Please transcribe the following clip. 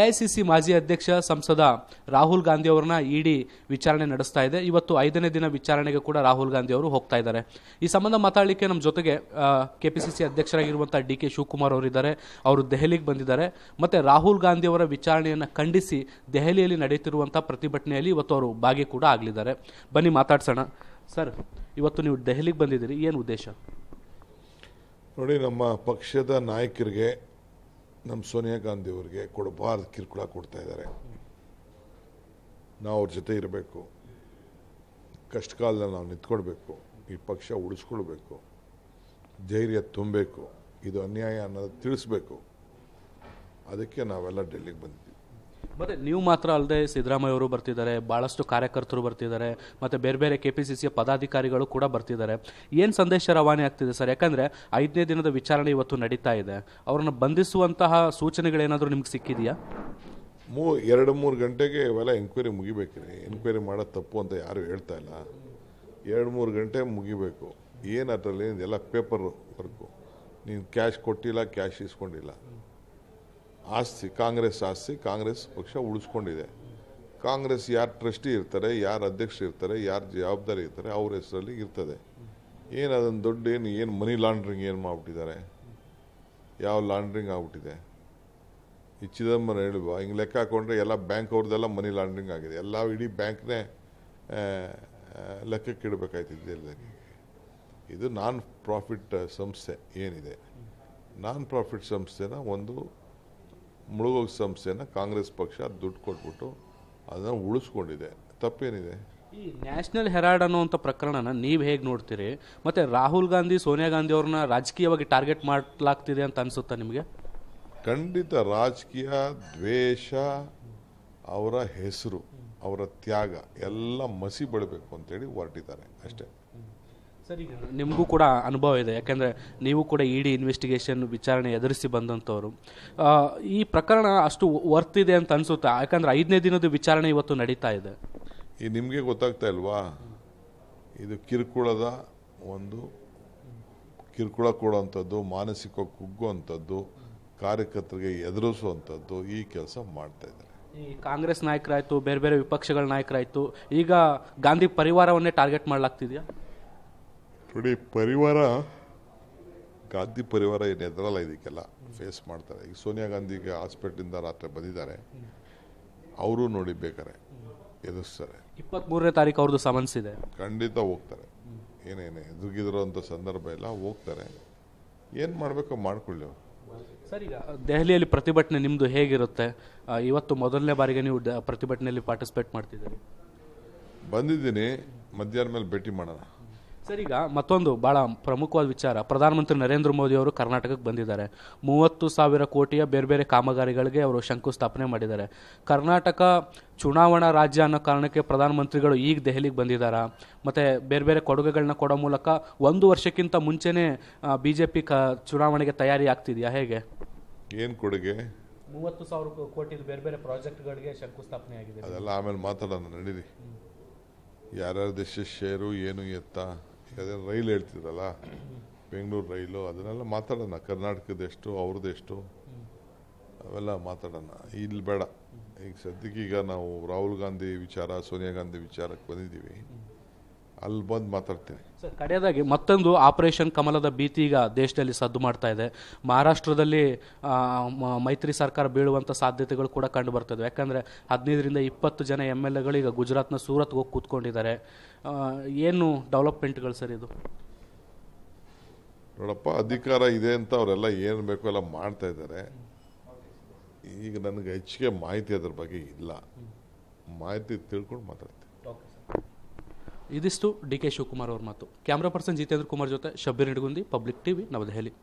AICC ಮಾಜಿ ಅಧ್ಯಕ್ಷ ಸಂಸದ ರಾಹುಲ್ ಗಾಂಧಿ ಅವರನ್ನ ಇಡಿ ವಿಚಾರಣೆ ನಡೆಸ್ತಾ ಇದೆ ಇವತ್ತು ಐದನೇ ದಿನ ವಿಚಾರಣೆಗೆ ಕೂಡ ರಾಹುಲ್ ಗಾಂಧಿ ಅವರು ಹೋಗ್ತಾ ಇದ್ದಾರೆ ಈ ಸಂಬಂಧ ಮಾತಾಡಲಿಕ್ಕೆ ನಮ್ಮ ಜೊತೆಗೆ ಕೆಪಿಸಿಸಿ ಅಧ್ಯಕ್ಷರಾಗಿರುವಂಥ ಡಿ ಕೆ ಶಿವಕುಮಾರ್ ಅವರಿದ್ದಾರೆ ಅವರು ದೆಹಲಿಗೆ ಬಂದಿದ್ದಾರೆ ಮತ್ತೆ ರಾಹುಲ್ ಗಾಂಧಿ ಅವರ ವಿಚಾರಣೆಯನ್ನು ಖಂಡಿಸಿ ದೆಹಲಿಯಲ್ಲಿ ನಡೆಯುತ್ತಿರುವಂತಹ ಪ್ರತಿಭಟನೆಯಲ್ಲಿ ಇವತ್ತು ಅವರು ಭಾಗಿ ಕೂಡ ಆಗಲಿದ್ದಾರೆ ಬನ್ನಿ ಮಾತಾಡ್ಸೋಣ ಸರ್ ಇವತ್ತು ನೀವು ದೆಹಲಿಗೆ ಬಂದಿದ್ದೀರಿ ಏನು ಉದ್ದೇಶ ನೋಡಿ ನಮ್ಮ ಪಕ್ಷದ ನಾಯಕರಿಗೆ ನಮ್ಮ ಸೋನಿಯಾ ಗಾಂಧಿ ಅವ್ರಿಗೆ ಕೊಡಬಾರ್ದು ಕಿರುಕುಳ ಕೊಡ್ತಾ ಇದ್ದಾರೆ ನಾವು ಅವ್ರ ಜೊತೆ ಇರಬೇಕು ಕಷ್ಟ ಕಾಲದಲ್ಲಿ ನಾವು ನಿಂತ್ಕೊಳ್ಬೇಕು ಈ ಪಕ್ಷ ಉಳಿಸ್ಕೊಳ್ಬೇಕು ಧೈರ್ಯ ತುಂಬಬೇಕು ಇದು ಅನ್ಯಾಯ ಅನ್ನೋದು ತಿಳಿಸ್ಬೇಕು ಅದಕ್ಕೆ ನಾವೆಲ್ಲ ಡೆಲ್ಲಿಗೆ ಬಂದಿದ್ದೀವಿ ಮತ್ತೆ ನೀವು ಮಾತ್ರ ಅಲ್ಲದೆ ಸಿದ್ದರಾಮಯ್ಯ ಅವರು ಬರ್ತಿದ್ದಾರೆ ಭಾಳಷ್ಟು ಕಾರ್ಯಕರ್ತರು ಬರ್ತಿದ್ದಾರೆ ಮತ್ತೆ ಬೇರೆ ಬೇರೆ ಕೆ ಪಿ ಸಿ ಪದಾಧಿಕಾರಿಗಳು ಕೂಡ ಬರ್ತಿದ್ದಾರೆ ಏನು ಸಂದೇಶ ರವಾನೆ ಆಗ್ತಿದೆ ಸರ್ ಯಾಕಂದರೆ ಐದನೇ ದಿನದ ವಿಚಾರಣೆ ಇವತ್ತು ನಡೀತಾ ಇದೆ ಅವರನ್ನು ಬಂಧಿಸುವಂತಹ ಸೂಚನೆಗಳೇನಾದರೂ ನಿಮ್ಗೆ ಸಿಕ್ಕಿದೆಯಾ ಮೂ ಎರಡು ಮೂರು ಗಂಟೆಗೆ ಇವೆಲ್ಲ ಎಂಕ್ವೈರಿ ಮುಗಿಬೇಕ್ರಿ ಎಂಕ್ವೈರಿ ಮಾಡೋದು ತಪ್ಪು ಅಂತ ಯಾರು ಹೇಳ್ತಾ ಇಲ್ಲ ಎರಡು ಮೂರು ಗಂಟೆ ಮುಗಿಬೇಕು ಏನು ಅದರಲ್ಲಿ ಎಲ್ಲ ಪೇಪರ್ ವರ್ಕು ನೀನು ಕ್ಯಾಶ್ ಕೊಟ್ಟಿಲ್ಲ ಕ್ಯಾಶ್ ಇಸ್ಕೊಂಡಿಲ್ಲ ಆಸ್ತಿ ಕಾಂಗ್ರೆಸ್ ಆಸ್ತಿ ಕಾಂಗ್ರೆಸ್ ಪಕ್ಷ ಉಳಿಸ್ಕೊಂಡಿದೆ ಕಾಂಗ್ರೆಸ್ ಯಾರು ಟ್ರಸ್ಟಿ ಇರ್ತಾರೆ ಯಾರು ಅಧ್ಯಕ್ಷ ಇರ್ತಾರೆ ಯಾರು ಜವಾಬ್ದಾರಿ ಇರ್ತಾರೆ ಅವ್ರ ಹೆಸರಲ್ಲಿ ಇರ್ತದೆ ಏನು ಅದೊಂದು ದೊಡ್ಡ ಏನು ಏನು ಮನಿ ಲಾಂಡ್ರಿಂಗ್ ಏನು ಮಾಡಿಬಿಟ್ಟಿದ್ದಾರೆ ಯಾವ ಲಾಂಡ್ರಿಂಗ್ ಆಗ್ಬಿಟ್ಟಿದೆ ಈ ಚಿದಂಬರ ಹೇಳುವ ಹಿಂಗೆ ಲೆಕ್ಕ ಹಾಕೊಂಡ್ರೆ ಎಲ್ಲ ಬ್ಯಾಂಕ್ ಅವ್ರದ್ದೆಲ್ಲ ಮನಿ ಲಾಂಡ್ರಿಂಗ್ ಆಗಿದೆ ಎಲ್ಲ ಇಡೀ ಬ್ಯಾಂಕ್ನೇ ಲೆಕ್ಕಕ್ಕೆ ಇಡಬೇಕಾಯ್ತಿದ್ದೆ ಇದು ನಾನ್ ಪ್ರಾಫಿಟ್ ಸಂಸ್ಥೆ ಏನಿದೆ ನಾನ್ ಪ್ರಾಫಿಟ್ ಸಂಸ್ಥೆನ ಒಂದು ಮುಳುಗೋಗಿ ಸಂಸ್ಥೆನ ಕಾಂಗ್ರೆಸ್ ಪಕ್ಷ ದುಡ್ಡು ಕೊಟ್ಬಿಟ್ಟು ಅದನ್ನು ಉಳಿಸ್ಕೊಂಡಿದೆ ತಪ್ಪೇನಿದೆ ಈ ನ್ಯಾಷನಲ್ ಹೆರಾಡ್ ಅನ್ನುವಂಥ ಪ್ರಕರಣನ ನೀವು ಹೇಗೆ ನೋಡ್ತೀರಿ ಮತ್ತು ರಾಹುಲ್ ಗಾಂಧಿ ಸೋನಿಯಾ ಗಾಂಧಿ ಅವ್ರನ್ನ ರಾಜಕೀಯವಾಗಿ ಟಾರ್ಗೆಟ್ ಮಾಡಲಾಗ್ತಿದೆ ಅಂತ ಅನಿಸುತ್ತಾ ನಿಮಗೆ ಖಂಡಿತ ರಾಜಕೀಯ ದ್ವೇಷ ಅವರ ಹೆಸರು ಅವರ ತ್ಯಾಗ ಎಲ್ಲ ಮಸಿ ಬಳಬೇಕು ಅಂತೇಳಿ ಹೊರಟಿದ್ದಾರೆ ಅಷ್ಟೇ ನಿಮಗೂ ಕೂಡ ಅನುಭವ ಇದೆ ಯಾಕೆಂದರೆ ನೀವು ಕೂಡ ಇ ಡಿ ಇನ್ವೆಸ್ಟಿಗೇಷನ್ ವಿಚಾರಣೆ ಎದುರಿಸಿ ಬಂದಂಥವ್ರು ಈ ಪ್ರಕರಣ ಅಷ್ಟು ವರ್ತ್ ಇದೆ ಅಂತ ಅನಿಸುತ್ತೆ ಯಾಕಂದರೆ ಐದನೇ ದಿನದ ವಿಚಾರಣೆ ಇವತ್ತು ನಡೀತಾ ಇದೆ ಈ ನಿಮಗೆ ಗೊತ್ತಾಗ್ತಾ ಇಲ್ವಾ ಇದು ಕಿರುಕುಳದ ಒಂದು ಕಿರುಕುಳ ಕೊಡುವಂಥದ್ದು ಮಾನಸಿಕ ಕುಗ್ಗುವಂಥದ್ದು ಕಾರ್ಯಕರ್ತರಿಗೆ ಎದುರಿಸುವಂಥದ್ದು ಈ ಕೆಲಸ ಮಾಡ್ತಾ ಇದ್ದಾರೆ ಈ ಕಾಂಗ್ರೆಸ್ ನಾಯಕರಾಯಿತು ಬೇರೆ ಬೇರೆ ವಿಪಕ್ಷಗಳ ನಾಯಕರಾಯಿತು ಈಗ ಗಾಂಧಿ ಪರಿವಾರವನ್ನೇ ಟಾರ್ಗೆಟ್ ಮಾಡಲಾಗ್ತಿದೆಯಾ ನೋಡಿ ಪರಿವಾರ ಗಾಂಧಿ ಪರಿವಾರ ಏನು ಎದುರಲ್ಲ ಇದಕ್ಕೆಲ್ಲ ಫೇಸ್ ಮಾಡ್ತಾರೆ ಈಗ ಸೋನಿಯಾ ಗಾಂಧಿಗೆ ಹಾಸ್ಪಿಟ್ಲಿಂದ ರಾತ್ರಿ ಬಂದಿದ್ದಾರೆ ಅವರು ನೋಡಿ ಬೇಕಾರೆ ಎದುರಿಸ್ತಾರೆ ಇಪ್ಪತ್ತ್ಮೂರನೇ ತಾರೀಕು ಅವ್ರದ್ದು ಸಮನ್ಸ್ ಇದೆ ಖಂಡಿತ ಹೋಗ್ತಾರೆ ಏನೇನು ಎದುರುಗಿದ್ರೋ ಅಂತ ಸಂದರ್ಭ ಇಲ್ಲ ಹೋಗ್ತಾರೆ ಏನು ಮಾಡಬೇಕು ಮಾಡ್ಕೊಳ್ಳಿ ಸರ್ ಈಗ ದೆಹಲಿಯಲ್ಲಿ ಪ್ರತಿಭಟನೆ ನಿಮ್ಮದು ಹೇಗಿರುತ್ತೆ ಇವತ್ತು ಮೊದಲನೇ ಬಾರಿಗೆ ನೀವು ಪ್ರತಿಭಟನೆಯಲ್ಲಿ ಪಾರ್ಟಿಸಿಪೇಟ್ ಮಾಡ್ತಿದ್ದೀರಿ ಬಂದಿದ್ದೀನಿ ಮಧ್ಯಾಹ್ನ ಮೇಲೆ ಭೇಟಿ ಮಾಡೋಣ ಸರ್ ಈಗ ಮತ್ತೊಂದು ಭಾಳ ಪ್ರಮುಖವಾದ ವಿಚಾರ ಪ್ರಧಾನಮಂತ್ರಿ ನರೇಂದ್ರ ಮೋದಿ ಅವರು ಕರ್ನಾಟಕಕ್ಕೆ ಬಂದಿದ್ದಾರೆ ಮೂವತ್ತು ಸಾವಿರ ಕೋಟಿಯ ಬೇರೆ ಬೇರೆ ಕಾಮಗಾರಿಗಳಿಗೆ ಅವರು ಶಂಕುಸ್ಥಾಪನೆ ಮಾಡಿದ್ದಾರೆ ಕರ್ನಾಟಕ ಚುನಾವಣಾ ರಾಜ್ಯ ಅನ್ನೋ ಕಾರಣಕ್ಕೆ ಪ್ರಧಾನಮಂತ್ರಿಗಳು ಈಗ ದೆಹಲಿಗೆ ಬಂದಿದ್ದಾರೆ ಮತ್ತು ಬೇರೆ ಬೇರೆ ಕೊಡುಗೆಗಳನ್ನ ಕೊಡೋ ಮೂಲಕ ಒಂದು ವರ್ಷಕ್ಕಿಂತ ಮುಂಚೆನೇ ಬಿ ಜೆ ಪಿ ಕ ಚುನಾವಣೆಗೆ ತಯಾರಿ ಆಗ್ತಿದೆಯಾ ಹೇಗೆ ಏನು ಕೊಡುಗೆ ಮೂವತ್ತು ಸಾವಿರ ಕೋಟಿ ಬೇರೆ ಬೇರೆ ಪ್ರಾಜೆಕ್ಟ್ಗಳಿಗೆ ಶಂಕುಸ್ಥಾಪನೆ ಆಗಿದೆ ಅದೆಲ್ಲ ಆಮೇಲೆ ಮಾತಾಡೋಣ ನಡೀರಿ ಯಾರ್ಯಾರ ದೇಶ ಶೇರು ಏನು ಎತ್ತ ಅದೇನು ರೈಲು ಹೇಳ್ತಿದ್ರಲ್ಲ ಬೆಂಗಳೂರು ರೈಲು ಅದನ್ನೆಲ್ಲ ಮಾತಾಡೋಣ ಕರ್ನಾಟಕದೆಷ್ಟು ಎಷ್ಟು ಅವೆಲ್ಲ ಮಾತಾಡೋಣ ಇಲ್ಲಿ ಬೇಡ ಈಗ ಸದ್ಯಕ್ಕೀಗ ನಾವು ರಾಹುಲ್ ಗಾಂಧಿ ವಿಚಾರ ಸೋನಿಯಾ ಗಾಂಧಿ ವಿಚಾರಕ್ಕೆ ಬಂದಿದ್ದೀವಿ ಅಲ್ಲಿ ಬಂದು ಮಾತಾಡ್ತೀನಿ ಸರ್ ಕಡೆಯದಾಗಿ ಮತ್ತೊಂದು ಆಪರೇಷನ್ ಕಮಲದ ಭೀತಿ ಈಗ ದೇಶದಲ್ಲಿ ಸದ್ದು ಮಾಡ್ತಾ ಇದೆ ಮಹಾರಾಷ್ಟ್ರದಲ್ಲಿ ಮೈತ್ರಿ ಸರ್ಕಾರ ಬೀಳುವಂಥ ಸಾಧ್ಯತೆಗಳು ಕೂಡ ಕಂಡು ಬರ್ತಾ ಇದೆ ಯಾಕಂದರೆ ಹದಿನೈದರಿಂದ ಇಪ್ಪತ್ತು ಜನ ಎಮ್ ಎಲ್ ಎಗಳು ಈಗ ಗುಜರಾತ್ನ ಸೂರತ್ಗೆ ಹೋಗಿ ಕೂತ್ಕೊಂಡಿದ್ದಾರೆ ಏನು ಡೆವಲಪ್ಮೆಂಟ್ಗಳು ಸರ್ ಇದು ನೋಡಪ್ಪ ಅಧಿಕಾರ ಇದೆ ಅಂತ ಅವರೆಲ್ಲ ಏನು ಬೇಕು ಎಲ್ಲ ಮಾಡ್ತಾ ಇದ್ದಾರೆ ಈಗ ನನಗೆ ಹೆಚ್ಚಿಗೆ ಮಾಹಿತಿ ಅದ್ರ ಬಗ್ಗೆ ಇಲ್ಲ ಮಾಹಿತಿ ತಿಳ್ಕೊಂಡು ಮಾತಾಡ್ತೀನಿ ಇದಿಷ್ಟು ಡಿ ಕೆ ಶಿವಕುಮಾರ್ ಅವ್ರ ಮಾತು ಕ್ಯಾಮ್ರಾ ಪರ್ಸನ್ ಜಿತೇಂದ್ರ ಕುಮಾರ್ ಜೊತೆ ಶಬ್ಬೀರ್ ನಿಡಗುಂದಿ ಪಬ್ಲಿಕ್ ಟಿವಿ ನವದೆಹಲಿ